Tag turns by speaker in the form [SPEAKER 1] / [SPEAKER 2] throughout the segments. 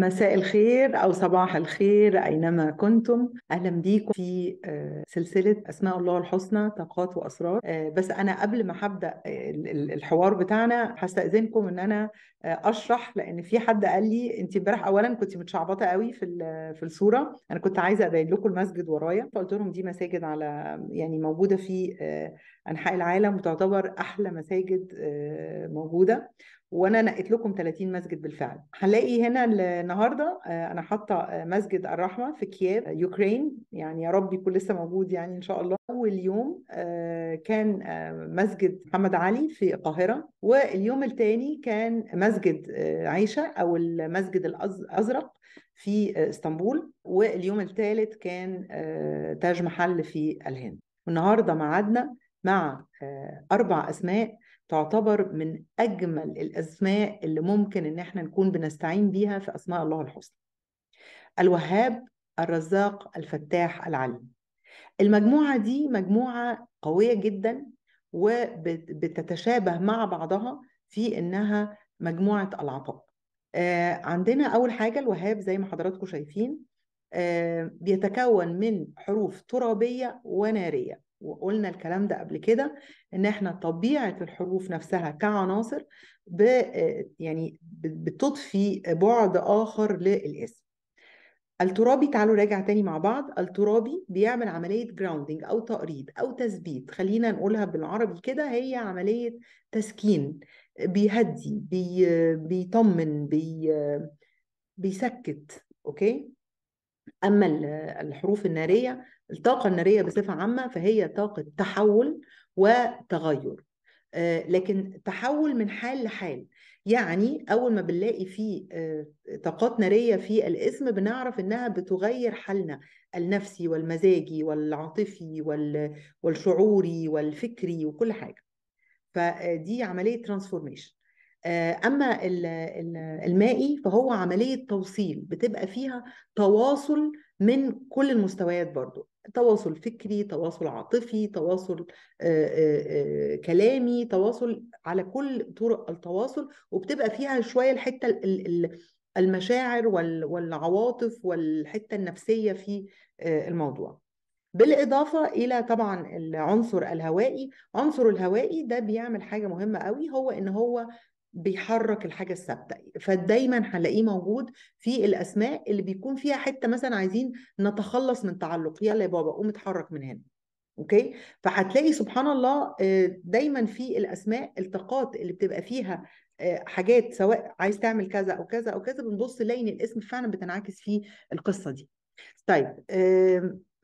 [SPEAKER 1] مساء الخير أو صباح الخير أينما كنتم أهلا بيكم في آه، سلسلة أسماء الله الحسنى طاقات وأسرار آه، بس أنا قبل ما هبدأ آه، الحوار بتاعنا هستأذنكم إن أنا أشرح لأن في حد قال لي أنت امبارح أولا كنت متشعبطة قوي في في الصورة أنا كنت عايزة أبين لكم المسجد ورايا فقلت لهم دي مساجد على يعني موجودة في أنحاء العالم وتعتبر أحلى مساجد موجودة وانا نقيت لكم 30 مسجد بالفعل هنلاقي هنا النهارده آه، انا حاطه آه، مسجد الرحمه في كييف آه، يوكرين يعني يا رب يكون لسه موجود يعني ان شاء الله اول يوم كان مسجد محمد علي في القاهره واليوم الثاني كان مسجد عيشه او المسجد الازرق في اسطنبول واليوم الثالث كان تاج محل في الهند النهارده معادنا مع اربع اسماء تعتبر من اجمل الاسماء اللي ممكن ان احنا نكون بنستعين بيها في اسماء الله الحسنى الوهاب الرزاق الفتاح العليم المجموعه دي مجموعه قويه جدا وبتتشابه مع بعضها في انها مجموعه العطاء آه، عندنا اول حاجه الوهاب زي ما حضراتكم شايفين آه، بيتكون من حروف ترابيه وناريه وقلنا الكلام ده قبل كده ان احنا طبيعه الحروف نفسها كعناصر ب يعني بتضفي بعد اخر للاسم الترابي تعالوا راجع تاني مع بعض الترابي بيعمل عملية جراوندنج أو تقريض أو تثبيت خلينا نقولها بالعربي كده هي عملية تسكين بيهدي بي بيطمن بي بيسكت أوكي أما الحروف النارية الطاقة النارية بصفة عامة فهي طاقة تحول وتغير آه، لكن تحول من حال لحال يعني اول ما بنلاقي في آه، طاقات ناريه في الاسم بنعرف انها بتغير حالنا النفسي والمزاجي والعاطفي والشعوري والفكري وكل حاجه فدي آه، عمليه ترانسفورميشن اما المائي فهو عمليه توصيل بتبقى فيها تواصل من كل المستويات برضو تواصل فكري تواصل عاطفي تواصل آه، آه، آه، كلامي تواصل على كل طرق التواصل وبتبقى فيها شويه الحته المشاعر والعواطف والحته النفسيه في الموضوع بالإضافة إلى طبعا العنصر الهوائي عنصر الهوائي ده بيعمل حاجة مهمة قوي هو إن هو بيحرك الحاجه الثابته فدايما هنلاقيه موجود في الاسماء اللي بيكون فيها حته مثلا عايزين نتخلص من تعلق يلا يا بابا قوم اتحرك من هنا اوكي فهتلاقي سبحان الله آه، دايما في الاسماء التقاط اللي بتبقى فيها آه، حاجات سواء عايز تعمل كذا او كذا او كذا بنبص نلاقي ان الاسم فعلا بتنعكس فيه القصه دي طيب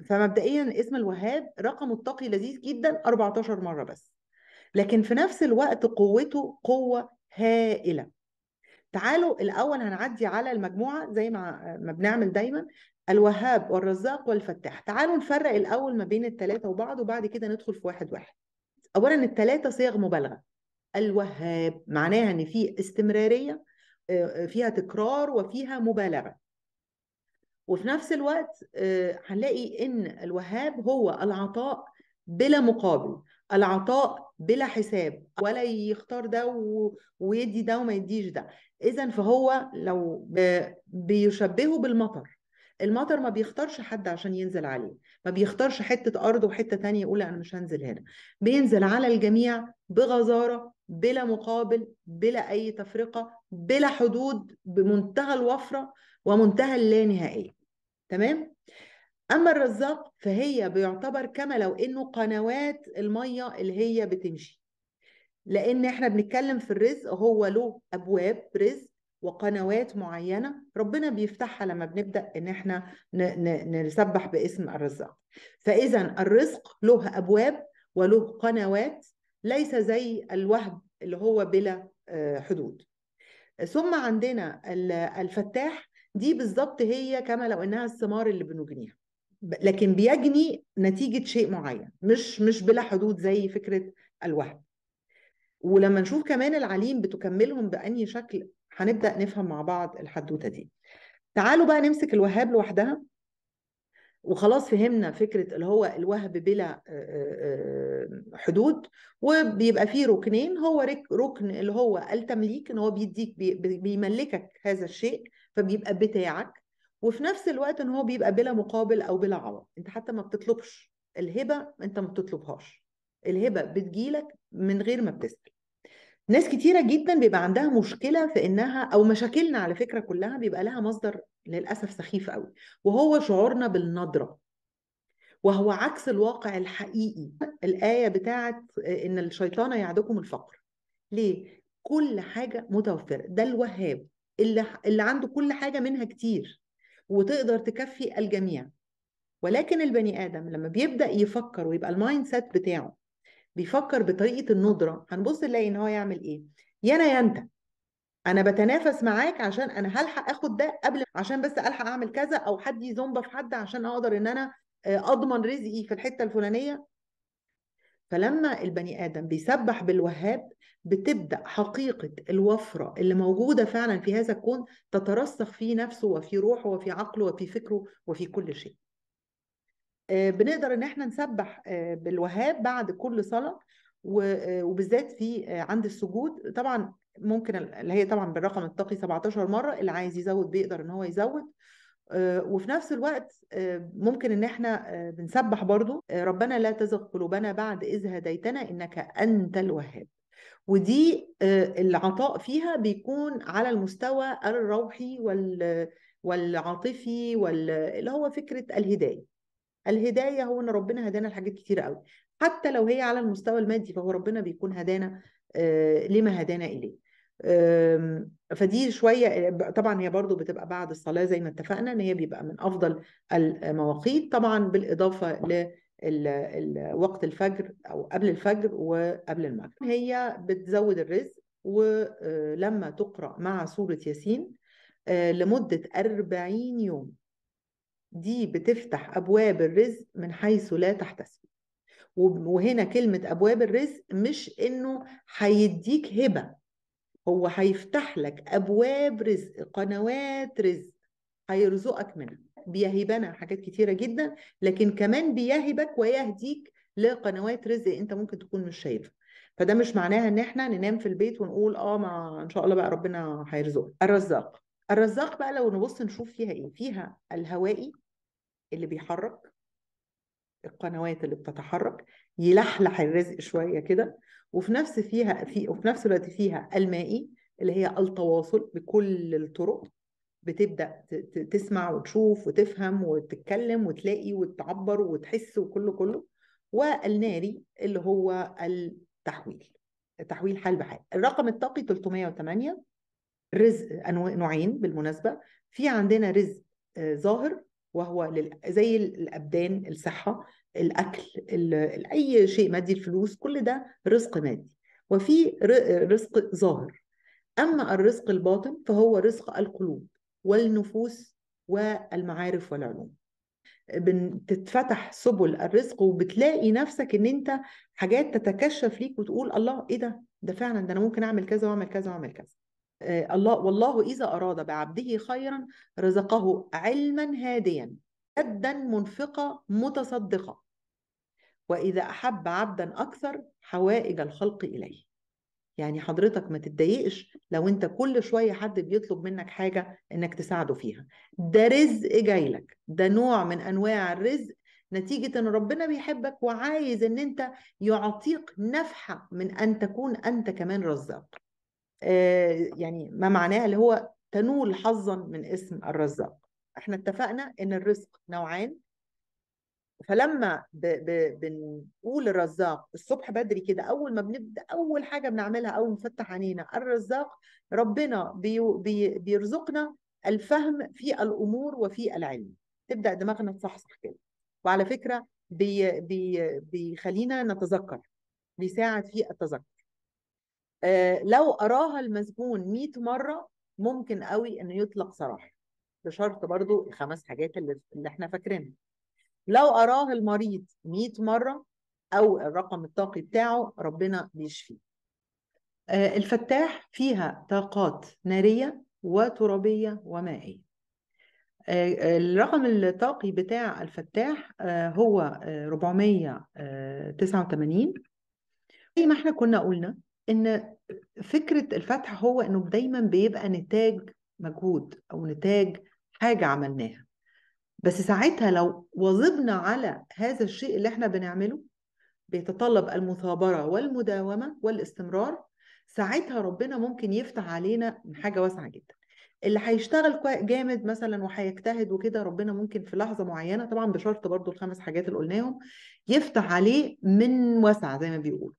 [SPEAKER 1] فمبدئيا اسم الوهاب رقمه التقي لذيذ جدا 14 مره بس لكن في نفس الوقت قوته قوه هائله تعالوا الاول هنعدي على المجموعه زي ما ما بنعمل دايما الوهاب والرزاق والفتاح تعالوا نفرق الاول ما بين الثلاثه وبعض وبعد كده ندخل في واحد واحد اولا الثلاثه صيغ مبالغه الوهاب معناها ان في استمراريه آه، آه، فيها تكرار وفيها مبالغه وفي نفس الوقت آه، هنلاقي ان الوهاب هو العطاء بلا مقابل العطاء بلا حساب ولا يختار ده و... ويدي ده وما يديش ده اذا فهو لو ب... بيشبهه بالمطر المطر ما بيختارش حد عشان ينزل عليه ما بيختارش حتة أرض وحتة تانية يقول أنا مش هنزل هنا بينزل على الجميع بغزارة بلا مقابل بلا أي تفرقة بلا حدود بمنتهى الوفرة ومنتهى اللانهائية تمام؟ اما الرزاق فهي بيعتبر كما لو انه قنوات الميه اللي هي بتمشي لان احنا بنتكلم في الرزق هو له ابواب رزق وقنوات معينه ربنا بيفتحها لما بنبدا ان احنا نسبح باسم الرزاق فاذا الرزق له ابواب وله قنوات ليس زي الوهب اللي هو بلا آه، حدود ثم عندنا الفتاح دي بالظبط هي كما لو انها الثمار اللي بنجنيها لكن بيجني نتيجه شيء معين مش مش بلا حدود زي فكره الوهم ولما نشوف كمان العليم بتكملهم بأني شكل هنبدأ نفهم مع بعض الحدوتة دي تعالوا بقى نمسك الوهاب لوحدها وخلاص فهمنا فكرة اللي هو الوهب بلا حدود وبيبقى فيه ركنين هو ركن اللي هو التمليك ان هو بيديك بيملكك هذا الشيء فبيبقى بتاعك وفي نفس الوقت ان هو بيبقى بلا مقابل او بلا عوض انت حتى ما بتطلبش الهبه انت ما بتطلبهاش الهبه بتجيلك من غير ما بتسال ناس كتيره جدا بيبقى عندها مشكله في انها او مشاكلنا على فكره كلها بيبقى لها مصدر للاسف سخيف قوي وهو شعورنا بالندره وهو عكس الواقع الحقيقي الايه بتاعت آه، ان الشيطان يعدكم الفقر ليه كل حاجه متوفره ده الوهاب اللي اللي عنده كل حاجه منها كتير وتقدر تكفي الجميع ولكن البني ادم لما بيبدا يفكر ويبقى المايند سيت بتاعه بيفكر بطريقه الندره هنبص نلاقي ان هو يعمل ايه يا انا يا انت انا بتنافس معاك عشان انا هلحق اخد ده قبل عشان بس الحق اعمل كذا او حد يزومبا في حد عشان اقدر ان انا آه، اضمن رزقي في الحته الفلانيه فلما البني ادم بيسبح بالوهاب بتبدا حقيقه الوفره اللي موجوده فعلا في هذا الكون تترسخ في نفسه وفي روحه وفي عقله وفي فكره وفي كل شيء آه، بنقدر ان احنا نسبح آه، بالوهاب بعد كل صلاه آه، وبالذات في عند السجود طبعا ممكن اللي هي طبعا بالرقم التقي 17 مره اللي عايز يزود بيقدر ان هو يزود آه، وفي نفس الوقت آه، ممكن ان احنا آه، بنسبح برضو ربنا لا تزغ قلوبنا بعد اذ هديتنا انك انت الوهاب ودي العطاء فيها بيكون على المستوى الروحي والعاطفي اللي هو فكره الهدايه الهدايه هو ان ربنا هدانا لحاجات كتير قوي حتى لو هي على المستوى المادي فهو ربنا بيكون هدانا لما هدانا اليه فدي شويه طبعا هي برضو بتبقى بعد الصلاه زي ما اتفقنا ان هي بيبقى من افضل المواقيت طبعا بالاضافه لوقت الفجر او قبل الفجر وقبل المغرب هي بتزود الرزق ولما تقرا مع سوره ياسين آه، لمده 40 يوم دي بتفتح ابواب الرزق من حيث لا تحتسب وهنا كلمه ابواب الرزق مش انه هيديك هبه هو هيفتح لك ابواب رزق قنوات رزق هيرزقك منها بيهبنا حاجات كتيره جدا لكن كمان بيهبك ويهديك لقنوات رزق انت ممكن تكون مش شايفها فده مش معناها ان احنا ننام في البيت ونقول اه ما ان شاء الله بقى ربنا هيرزق الرزاق الرزاق بقى لو نبص نشوف فيها ايه فيها الهوائي اللي بيحرك القنوات اللي بتتحرك يلحلح الرزق شويه كده وفي نفس فيها في وفي نفس الوقت فيها المائي اللي هي التواصل بكل الطرق بتبدا تسمع وتشوف وتفهم وتتكلم وتلاقي وتعبر وتحس وكله كله والناري اللي هو التحويل تحويل حال بحال الرقم الطاقي 308 رزق نوعين بالمناسبه في عندنا رزق آه، ظاهر وهو لل... زي الابدان الصحه الاكل ال... اي شيء مادي الفلوس كل ده رزق مادي وفي رزق ظاهر اما الرزق الباطن فهو رزق القلوب والنفوس والمعارف والعلوم بتتفتح سبل الرزق وبتلاقي نفسك ان انت حاجات تتكشف ليك وتقول الله ايه ده ده فعلا ده انا ممكن اعمل كذا واعمل كذا واعمل كذا آه، الله والله إذا أراد بعبده خيرا رزقه علما هاديا ادا منفقة متصدقة وإذا أحب عبدا أكثر حوائج الخلق إليه يعني حضرتك ما تتضايقش لو انت كل شويه حد بيطلب منك حاجه انك تساعده فيها ده رزق جاي لك ده نوع من انواع الرزق نتيجه ان ربنا بيحبك وعايز ان انت يعطيك نفحه من ان تكون انت كمان رزاق آه، يعني ما معناه اللي هو تنول حظا من اسم الرزاق احنا اتفقنا ان الرزق نوعان فلما ب... ب... بنقول الرزاق الصبح بدري كده اول ما بنبدا اول حاجه بنعملها اول ما نفتح عينينا الرزاق ربنا بي... بي... بيرزقنا الفهم في الامور وفي العلم تبدا دماغنا تصحصح كده وعلى فكره بي... بي... بيخلينا نتذكر بيساعد في التذكر آه، لو قراها المسجون 100 مرة ممكن قوي إنه يطلق سراحه بشرط برضو الخمس حاجات اللي, احنا فاكرينها لو قراها المريض 100 مرة أو الرقم الطاقي بتاعه ربنا بيشفيه آه، الفتاح فيها طاقات نارية وترابية ومائية آه، الرقم الطاقي بتاع الفتاح هو 489 زي ما احنا كنا قلنا ان فكره الفتح هو انه دايما بيبقى نتاج مجهود او نتاج حاجه عملناها بس ساعتها لو واظبنا على هذا الشيء اللي احنا بنعمله بيتطلب المثابره والمداومه والاستمرار ساعتها ربنا ممكن يفتح علينا من حاجه واسعه جدا اللي هيشتغل جامد مثلا وهيجتهد وكده ربنا ممكن في لحظه معينه طبعا بشرط برضو الخمس حاجات اللي قلناهم يفتح عليه من واسع زي ما بيقولوا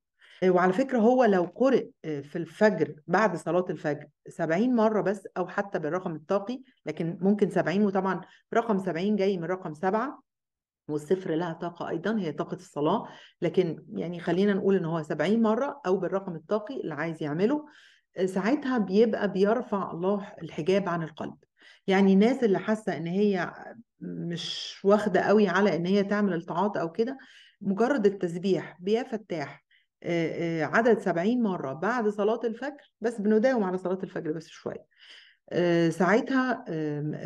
[SPEAKER 1] آه، وعلى فكرة هو لو قرأ آه، في الفجر بعد صلاة الفجر 70 مرة بس أو حتى بالرقم الطاقي لكن ممكن 70 وطبعا رقم 70 جاي من رقم سبعه والصفر لها طاقة أيضا هي طاقة الصلاة لكن يعني خلينا نقول إن هو 70 مرة أو بالرقم الطاقي اللي عايز يعمله آه، ساعتها بيبقى بيرفع الله الحجاب عن القلب يعني الناس اللي حاسة إن هي مش واخدة قوي على إن هي تعمل التعاطي أو كده مجرد التسبيح بيا فتاح آه، آه، عدد 70 مرة بعد صلاة الفجر بس بنداوم على صلاة الفجر بس شوية آه، ساعتها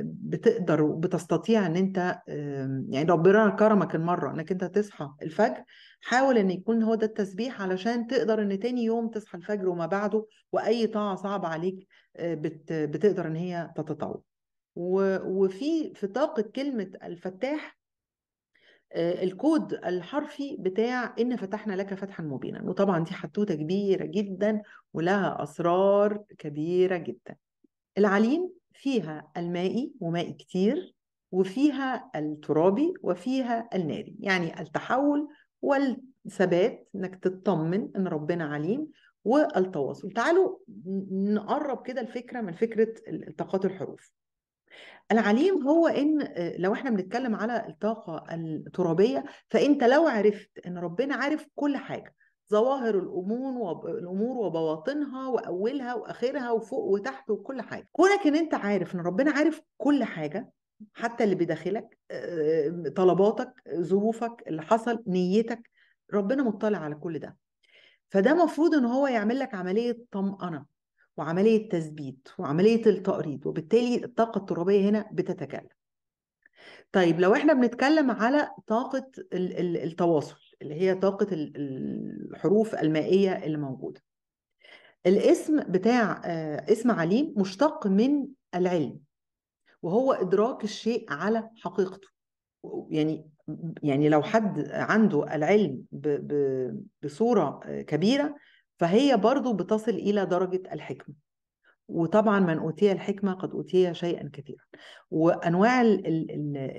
[SPEAKER 1] بتقدر وبتستطيع ان انت يعني ربنا كرمك المره انك انت تصحى الفجر حاول ان يكون هو ده التسبيح علشان تقدر ان تاني يوم تصحى الفجر وما بعده واي طاعه صعبه عليك بتقدر ان هي تتطور وفي في طاقه كلمه الفتاح آه، الكود الحرفي بتاع إن فتحنا لك فتحا مبينا وطبعا دي حتوتة كبيرة جدا ولها أسرار كبيرة جدا العليم فيها المائي ومائي كتير وفيها الترابي وفيها الناري يعني التحول والثبات انك تطمن ان ربنا عليم والتواصل تعالوا نقرب كده الفكره من فكره التقاط الحروف العليم هو ان آه، لو احنا بنتكلم على الطاقه الترابيه فانت لو عرفت ان ربنا عارف كل حاجه ظواهر الامور والامور وبواطنها واولها واخرها وفوق وتحت وكل حاجه كونك ان انت عارف ان ربنا عارف كل حاجه حتى اللي بداخلك آه، طلباتك ظروفك اللي حصل نيتك ربنا مطلع على كل ده فده مفروض ان هو يعمل لك عمليه طمانه وعملية تثبيت وعملية التقريض وبالتالي الطاقة الترابية هنا بتتكلم طيب لو احنا بنتكلم على طاقة التواصل اللي هي طاقة الحروف المائية اللي موجودة الاسم بتاع آه، اسم عليم مشتق من العلم وهو إدراك الشيء على حقيقته يعني يعني لو حد عنده العلم بصورة كبيرة فهي برضو بتصل إلى درجة الحكمة وطبعا من أوتي الحكمة قد أوتي شيئا كثيرا وأنواع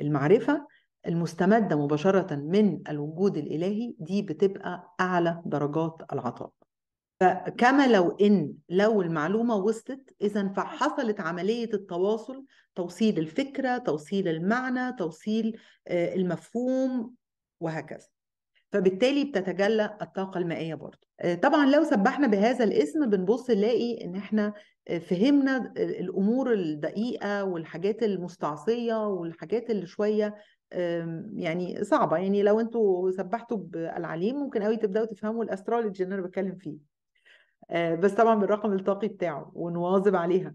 [SPEAKER 1] المعرفة المستمدة مباشرة من الوجود الإلهي دي بتبقى أعلى درجات العطاء فكما لو إن لو المعلومة وصلت إذا فحصلت عملية التواصل توصيل الفكرة توصيل المعنى توصيل آه، المفهوم وهكذا فبالتالي بتتجلى الطاقة المائية برضو آه، طبعا لو سبحنا بهذا الاسم بنبص نلاقي ان احنا آه، فهمنا الامور الدقيقة والحاجات المستعصية والحاجات اللي شوية يعني صعبة يعني لو انتوا سبحتوا بالعليم ممكن قوي تبدأوا تفهموا الاسترولوجي اللي انا بتكلم فيه آه، بس طبعا بالرقم الطاقي بتاعه ونواظب عليها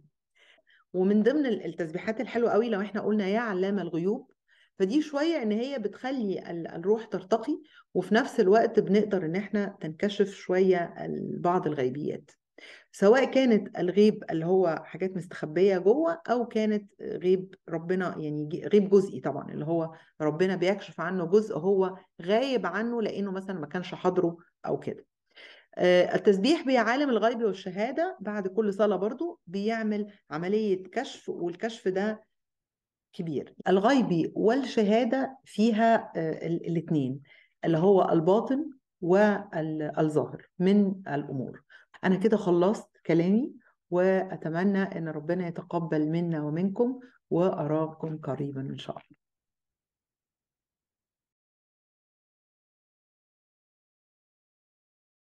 [SPEAKER 1] ومن ضمن التسبيحات الحلوه قوي لو احنا قلنا يا علام الغيوب فدي شوية إن هي بتخلي الروح ترتقي وفي نفس الوقت بنقدر إن إحنا تنكشف شوية بعض الغيبيات سواء كانت الغيب اللي هو حاجات مستخبية جوه أو كانت غيب ربنا يعني غيب جزئي طبعا اللي هو ربنا بيكشف عنه جزء هو غايب عنه لأنه مثلا ما كانش حاضره أو كده آه، التسبيح بعالم الغيب والشهادة بعد كل صلاة برضو بيعمل عملية كشف والكشف ده كبير الغيبي والشهادة فيها آه، الاثنين اللي هو الباطن والظاهر من الأمور أنا كده خلصت كلامي وأتمنى أن ربنا يتقبل منا ومنكم وأراكم قريبا إن شاء الله